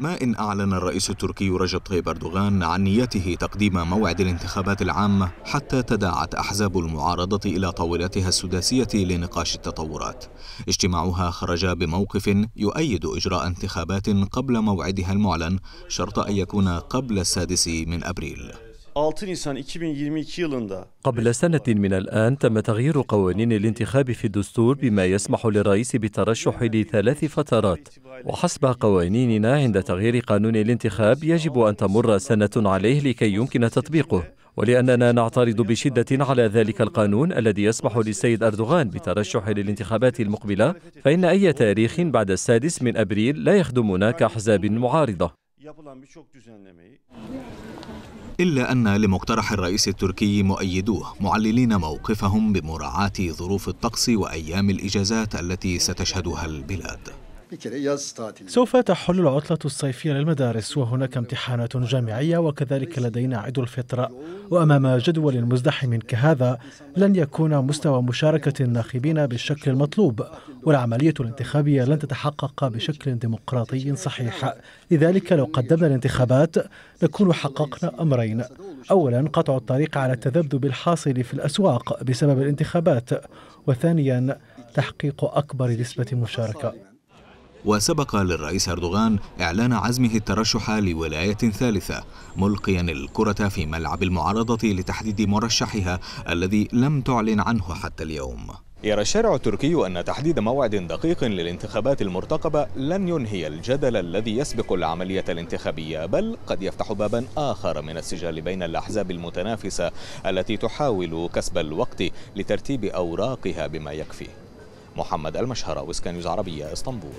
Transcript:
ما إن أعلن الرئيس التركي رجب طيب أردوغان عن نيته تقديم موعد الانتخابات العامة حتى تداعت أحزاب المعارضة إلى طاولتها السداسية لنقاش التطورات. اجتماعها خرج بموقف يؤيد إجراء انتخابات قبل موعدها المعلن شرط أن يكون قبل السادس من أبريل. قبل سنة من الآن تم تغيير قوانين الانتخاب في الدستور بما يسمح للرئيس بالترشح لثلاث فترات وحسب قوانيننا عند تغيير قانون الانتخاب يجب أن تمر سنة عليه لكي يمكن تطبيقه ولأننا نعترض بشدة على ذلك القانون الذي يسمح للسيد أردوغان بالترشح للانتخابات المقبلة فإن أي تاريخ بعد السادس من أبريل لا يخدمنا كأحزاب معارضة إلا أن لمقترح الرئيس التركي مؤيدوه معللين موقفهم بمراعاة ظروف الطقس وأيام الإجازات التي ستشهدها البلاد سوف تحل العطلة الصيفية للمدارس وهناك امتحانات جامعية وكذلك لدينا عيد الفطر وأمام جدول مزدحم كهذا لن يكون مستوى مشاركة الناخبين بالشكل المطلوب والعملية الانتخابية لن تتحقق بشكل ديمقراطي صحيح لذلك لو قدمنا الانتخابات نكون حققنا أمرين أولا قطع الطريق على التذبذب الحاصل في الأسواق بسبب الانتخابات وثانيا تحقيق أكبر نسبة مشاركة وسبق للرئيس أردوغان إعلان عزمه الترشح لولاية ثالثة ملقيا الكرة في ملعب المعارضة لتحديد مرشحها الذي لم تعلن عنه حتى اليوم يرى الشارع التركي أن تحديد موعد دقيق للانتخابات المرتقبة لن ينهي الجدل الذي يسبق العملية الانتخابية بل قد يفتح بابا آخر من السجال بين الأحزاب المتنافسة التي تحاول كسب الوقت لترتيب أوراقها بما يكفي محمد المشهرة وسكان نيوز عربية اسطنبول